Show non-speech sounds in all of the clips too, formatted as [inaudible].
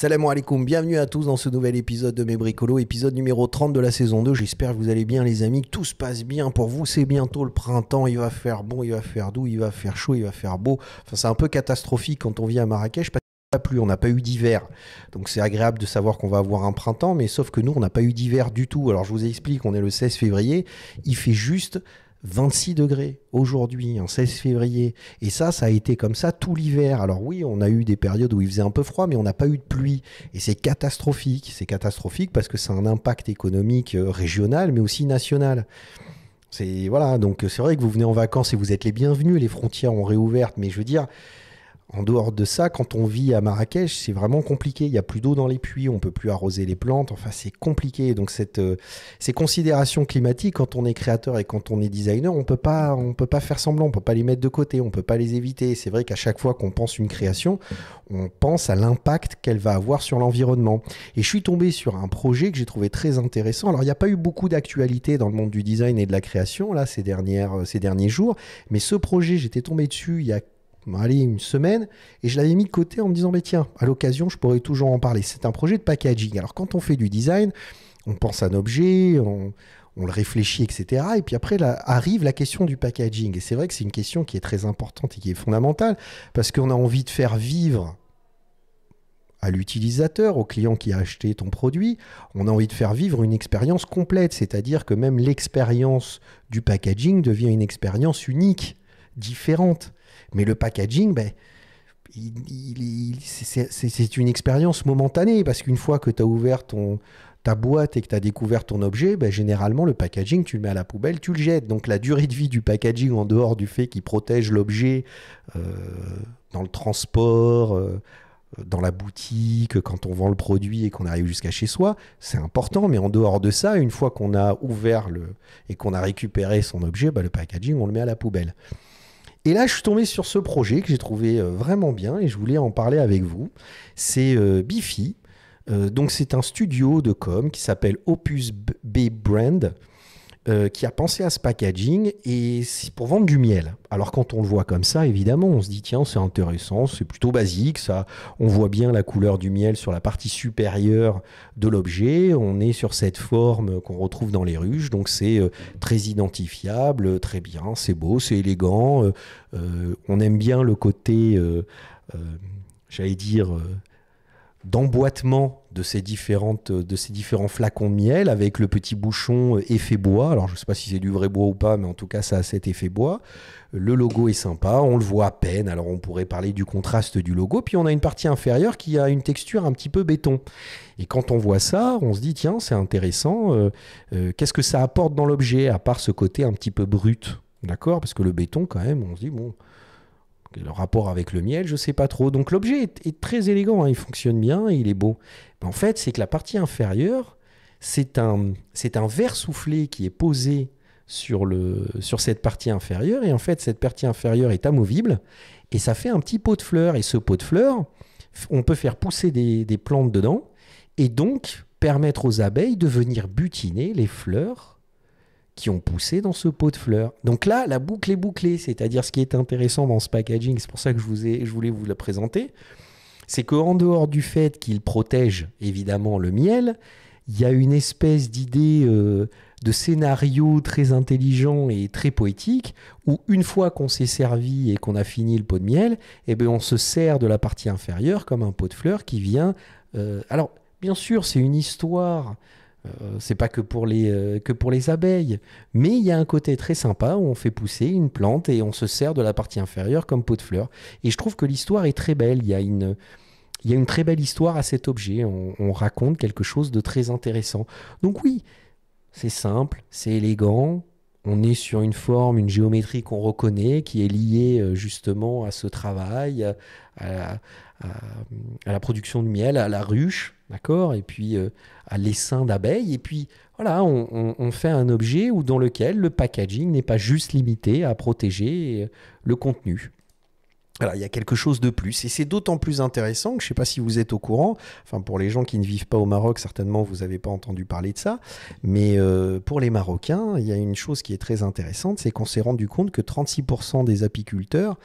Salam alaikum, bienvenue à tous dans ce nouvel épisode de Mes Bricolos, épisode numéro 30 de la saison 2. J'espère que vous allez bien les amis, que tout se passe bien pour vous. C'est bientôt le printemps, il va faire bon, il va faire doux, il va faire chaud, il va faire beau. Enfin, c'est un peu catastrophique quand on vit à Marrakech parce de n'a pas on n'a pas eu d'hiver. Donc c'est agréable de savoir qu'on va avoir un printemps, mais sauf que nous, on n'a pas eu d'hiver du tout. Alors je vous explique, on est le 16 février, il fait juste 26 degrés aujourd'hui, en 16 février. Et ça, ça a été comme ça tout l'hiver. Alors oui, on a eu des périodes où il faisait un peu froid, mais on n'a pas eu de pluie. Et c'est catastrophique. C'est catastrophique parce que c'est un impact économique euh, régional, mais aussi national. C'est voilà. Donc c'est vrai que vous venez en vacances et vous êtes les bienvenus. Les frontières ont réouvertes. mais je veux dire en dehors de ça, quand on vit à Marrakech, c'est vraiment compliqué. Il n'y a plus d'eau dans les puits, on peut plus arroser les plantes. Enfin, c'est compliqué. Donc, cette, euh, ces considérations climatiques, quand on est créateur et quand on est designer, on peut pas, on peut pas faire semblant. On peut pas les mettre de côté. On ne peut pas les éviter. C'est vrai qu'à chaque fois qu'on pense une création, on pense à l'impact qu'elle va avoir sur l'environnement. Et je suis tombé sur un projet que j'ai trouvé très intéressant. Alors, il n'y a pas eu beaucoup d'actualité dans le monde du design et de la création là ces dernières, euh, ces derniers jours, mais ce projet, j'étais tombé dessus il y a allez, une semaine, et je l'avais mis de côté en me disant, tiens, à l'occasion, je pourrais toujours en parler. C'est un projet de packaging. Alors quand on fait du design, on pense à un objet, on, le réfléchit, etc. Et puis après, arrive la question du packaging. Et c'est vrai que c'est une question qui est très importante et qui est fondamentale, parce qu'on a envie de faire vivre à l'utilisateur, au client qui a acheté ton produit, on a envie de faire vivre une expérience complète, c'est-à-dire que même l'expérience du packaging devient une expérience unique différente. Mais le packaging, ben, c'est une expérience momentanée parce qu'une fois que tu as ouvert ton, ta boîte et que tu as découvert ton objet, ben, généralement le packaging, tu le mets à la poubelle, tu le jettes. Donc la durée de vie du packaging, en dehors du fait qu'il protège l'objet euh, dans le transport, euh, dans la boutique, quand on vend le produit et qu'on arrive jusqu'à chez soi, c'est important. Mais en dehors de ça, une fois qu'on a ouvert le, et qu'on a récupéré son objet, ben, le packaging, on le met à la poubelle. Et là, je suis tombé sur ce projet que j'ai trouvé euh, vraiment bien et je voulais en parler avec vous. C'est euh, Bifi. Euh, donc, c'est un studio de com qui s'appelle Opus B Brand. Euh, qui a pensé à ce packaging et pour vendre du miel. Alors quand on le voit comme ça, évidemment, on se dit tiens, c'est intéressant, c'est plutôt basique, ça. On voit bien la couleur du miel sur la partie supérieure de l'objet. On est sur cette forme qu'on retrouve dans les ruches, donc c'est euh, très identifiable, très bien, c'est beau, c'est élégant. Euh, on aime bien le côté, j'allais dire d'emboîtement de, ces différentes, de ces différents flacons de miel avec le petit bouchon effet bois. Alors, je ne sais pas si c'est du vrai bois ou pas, mais en tout cas, ça a cet effet bois. Le logo est sympa, on le voit à peine. Alors, on pourrait parler du contraste du logo. Puis, on a une partie inférieure qui a une texture un petit peu béton. Et quand on voit ça, on se dit, tiens, c'est intéressant. Euh, euh, qu'est-ce que ça apporte dans l'objet, à part ce côté un petit peu brut D'accord Parce que le béton, quand même, on se dit, bon, le rapport avec le miel, je ne sais pas trop. Donc l'objet est, très élégant, hein, il fonctionne bien, il est beau. en fait, c'est que la partie inférieure, c'est un, c'est verre soufflé qui est posé sur, cette partie inférieure, et en fait, cette partie inférieure est amovible, et ça fait un petit pot de fleurs. Et ce pot de fleurs, on peut faire pousser des plantes dedans, et donc permettre aux abeilles de venir butiner les fleurs qui ont poussé dans ce pot de fleurs. Donc là, la boucle est bouclée, c'est-à-dire ce qui est intéressant dans ce packaging, c'est pour ça que je, vous ai, je voulais vous le présenter, c'est qu'en dehors du fait qu'il protège évidemment le miel, il y a une espèce d'idée euh, de scénario très intelligent et très poétique où une fois qu'on s'est servi et qu'on a fini le pot de miel, eh bien on se sert de la partie inférieure comme un pot de fleurs qui vient. Euh, alors bien sûr, c'est une histoire euh, c'est pas que pour, les, euh, que pour les abeilles, mais il y a un côté très sympa où on fait pousser une plante et on se sert de la partie inférieure comme pot de fleurs. Et je trouve que l'histoire est très belle. Il y a une, il y a une très belle histoire à cet objet. on raconte quelque chose de très intéressant. Donc oui, c'est simple, c'est élégant, on est sur une forme, une géométrie qu'on reconnaît, qui est liée euh, justement à ce travail, à, la production de miel, à la ruche, d'accord, et puis euh, à l'essaim d'abeilles. Et puis voilà, on, fait un objet dans lequel le packaging n'est pas juste limité à protéger euh, le contenu. Alors, il y a quelque chose de plus. Et c'est d'autant plus intéressant que je ne sais pas si vous êtes au courant, enfin pour les gens qui ne vivent pas au Maroc, certainement vous n'avez pas entendu parler de ça, mais euh, pour les Marocains, il y a une chose qui est très intéressante, c'est qu'on s'est rendu compte que 36% des apiculteurs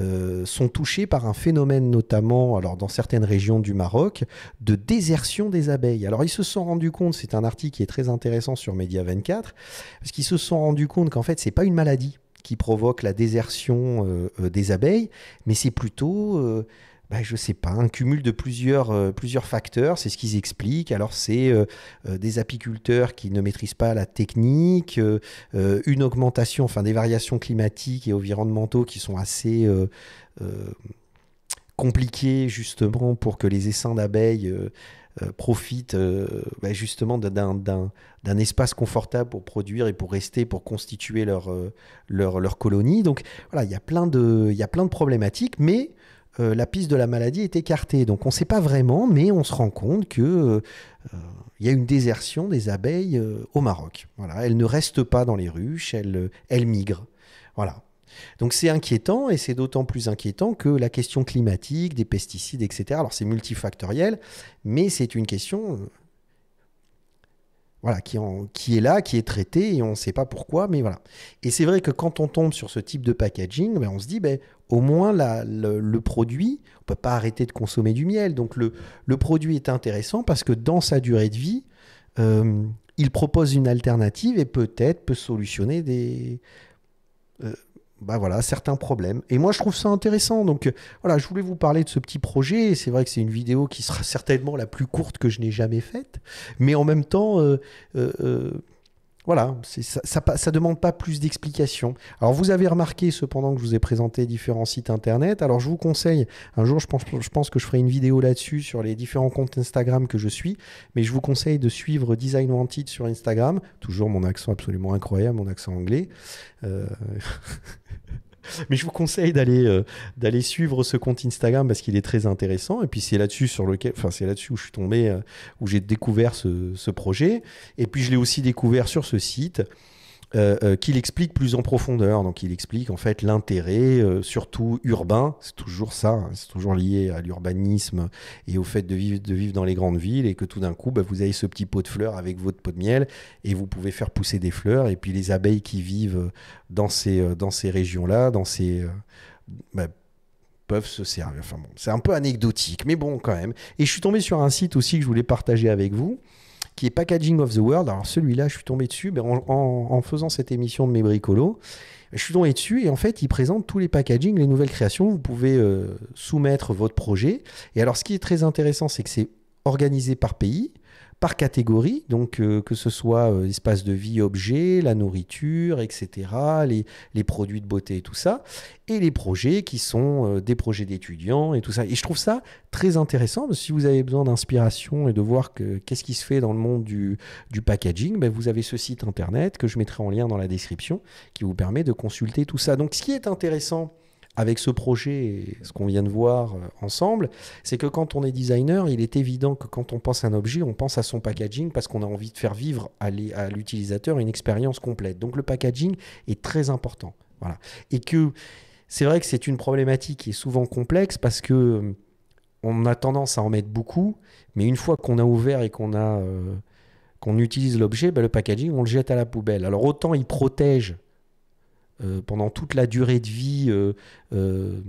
euh, sont touchés par un phénomène notamment, alors dans certaines régions du Maroc, de désertion des abeilles. Alors ils se sont rendus compte, c'est un article qui est très intéressant sur Média 24, parce qu'ils se sont rendus compte qu'en fait c'est pas une maladie qui provoque la désertion euh, euh, des abeilles, mais c'est plutôt euh, bah, je sais pas, un cumul de plusieurs, plusieurs facteurs, c'est ce qu'ils expliquent. Alors c'est des apiculteurs qui ne maîtrisent pas la technique, une augmentation, enfin des variations climatiques et environnementaux qui sont assez compliquées justement pour que les essaims d'abeilles euh, profitent euh, bah, justement d'un espace confortable pour produire et pour rester, pour constituer leur, euh, leur, leur colonie. Donc voilà, il y a plein de, il y plein de problématiques, mais la piste de la maladie est écartée. Donc on ne sait pas vraiment, mais on se rend compte qu'il il y a une désertion des abeilles au Maroc. Voilà, elles ne restent pas dans les ruches, elles, elles migrent. Voilà. Donc c'est inquiétant et c'est d'autant plus inquiétant que la question climatique, des pesticides, etc. Alors c'est multifactoriel, mais c'est une question euh, voilà, qui, en, qui, est là, qui est traitée et on ne sait pas pourquoi, mais voilà. Et c'est vrai que quand on tombe sur ce type de packaging, ben on se dit, ben, au moins la, le, produit, on ne peut pas arrêter de consommer du miel, donc le, produit est intéressant parce que dans sa durée de vie, euh, il propose une alternative et peut-être peut solutionner des... Euh, bah, voilà, certains problèmes. Et moi, je trouve ça intéressant. Donc euh, voilà, je voulais vous parler de ce petit projet. C'est vrai que c'est une vidéo qui sera certainement la plus courte que je n'ai jamais faite. Mais en même temps, euh, euh, voilà, ça, ça, demande pas plus d'explications. Alors vous avez remarqué cependant que je vous ai présenté différents sites internet. Alors je vous conseille, un jour je pense, je pense que je ferai une vidéo là-dessus sur les différents comptes Instagram que je suis, mais je vous conseille de suivre Design Wanted sur Instagram. Toujours mon accent absolument incroyable, mon accent anglais. Euh, [laughs] Mais je vous conseille euh, d'aller suivre ce compte Instagram parce qu'il est très intéressant. Et puis c'est là-dessus sur lequel, c'est là-dessus où je suis tombé, euh, où j'ai découvert ce, ce, projet. Et puis je l'ai aussi découvert sur ce site. Euh, euh, qu'il explique plus en profondeur. Donc il explique en fait l'intérêt, euh, surtout urbain, c'est toujours ça, hein. c'est toujours lié à l'urbanisme et au fait de vivre, dans les grandes villes, et que tout d'un coup, bah, vous avez ce petit pot de fleurs avec votre pot de miel, et vous pouvez faire pousser des fleurs, et puis les abeilles qui vivent dans ces, régions-là, dans ces... Bah, peuvent se servir. Enfin c'est un peu anecdotique, mais bon quand même. Et je suis tombé sur un site aussi que je voulais partager avec vous qui est Packaging of the World. Alors celui-là, je suis tombé dessus mais en, faisant cette émission de mes bricolos. Je suis tombé dessus et en fait, il présente tous les packagings, les nouvelles créations. Vous pouvez euh, soumettre votre projet. Et alors, ce qui est très intéressant, c'est que c'est organisé par pays par catégorie, donc euh, que ce soit l'espace euh, de vie, objet, la nourriture, etc., les, produits de beauté et tout ça, et les projets qui sont euh, des projets d'étudiants et tout ça. Et je trouve ça très intéressant, si vous avez besoin d'inspiration et de voir qu'est-ce qui se fait dans le monde du, du packaging, ben vous avez ce site internet que je mettrai en lien dans la description, qui vous permet de consulter tout ça. Donc ce qui est intéressant avec ce projet et ce qu'on vient de voir euh, ensemble, c'est que quand on est designer, il est évident que quand on pense à un objet, on pense à son packaging parce qu'on a envie de faire vivre à l'utilisateur une expérience complète. Donc le packaging est très important. Voilà. Et que c'est vrai que c'est une problématique qui est souvent complexe parce que euh, on a tendance à en mettre beaucoup, mais une fois qu'on a ouvert et qu'on a euh, qu'on utilise l'objet, ben, le packaging, on le jette à la poubelle. Alors autant il protège euh, pendant toute la durée de vie euh, euh,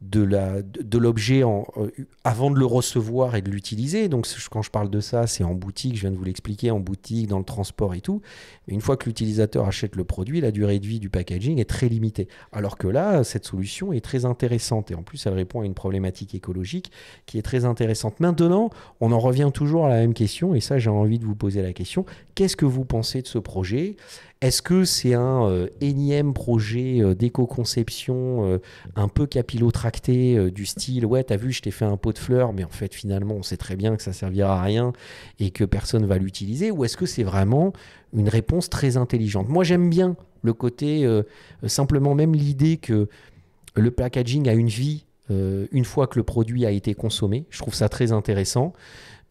de l'objet euh, avant de le recevoir et de l'utiliser. Donc quand je parle de ça, c'est en boutique, je viens de vous l'expliquer, en boutique, dans le transport et tout. Mais une fois que l'utilisateur achète le produit, la durée de vie du packaging est très limitée. Alors que là, cette solution est très intéressante et en plus elle répond à une problématique écologique qui est très intéressante. Maintenant, on en revient toujours à la même question et ça j'ai envie de vous poser la question, qu'est-ce que vous pensez de ce projet est-ce que c'est un euh, énième projet euh, d'éco-conception un peu capillotracé euh, du style ouais t'as vu je t'ai fait un pot de fleurs mais en fait finalement on sait très bien que ça servira à rien et que personne va l'utiliser ou est-ce que c'est vraiment une réponse très intelligente moi j'aime bien le côté euh, simplement même l'idée que le packaging a une vie euh, une fois que le produit a été consommé je trouve ça très intéressant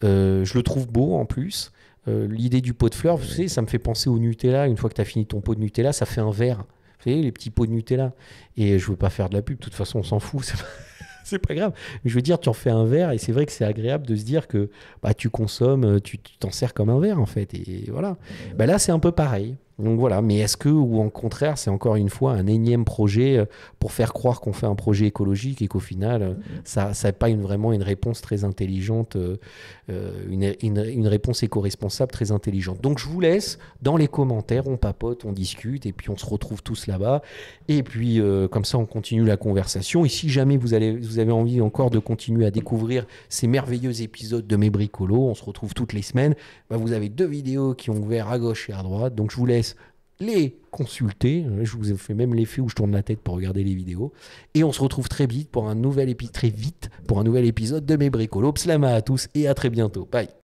je le trouve beau en plus l'idée du pot de fleurs, vous savez, ça me fait penser au Nutella. Une fois que tu as fini ton pot de Nutella, ça fait un verre. Vous les petits pots de Nutella. Et je veux pas faire de la pub, de toute façon, on s'en fout. [laughs] C'est pas, pas... grave. Mais je veux dire, tu en fais un verre et c'est vrai que c'est agréable de se dire que bah, tu consommes, tu t'en sers comme un verre en fait. Et voilà. Bah, là, c'est un peu pareil. Donc voilà, mais est-ce que, ou en contraire, c'est encore une fois un énième projet euh, pour faire croire qu'on fait un projet écologique et qu'au final, euh, ça n'est pas une, vraiment une réponse très intelligente, euh, une, réponse éco-responsable très intelligente. Donc je vous laisse dans les commentaires, on papote, on discute, et puis on se retrouve tous là-bas. Et puis comme ça, on continue la conversation. Et si jamais vous, avez envie encore de continuer à découvrir ces merveilleux épisodes de Mes Bricolos, on se retrouve toutes les semaines, bah, vous avez deux vidéos qui ont ouvert à gauche et à droite. Donc je vous laisse les consulter. Je vous ai fait même l'effet où je tourne la tête pour regarder les vidéos. Et on se retrouve très vite pour un nouvel, épisode très vite pour un nouvel épisode de Mes bricolos Slama à tous et à très bientôt. Bye.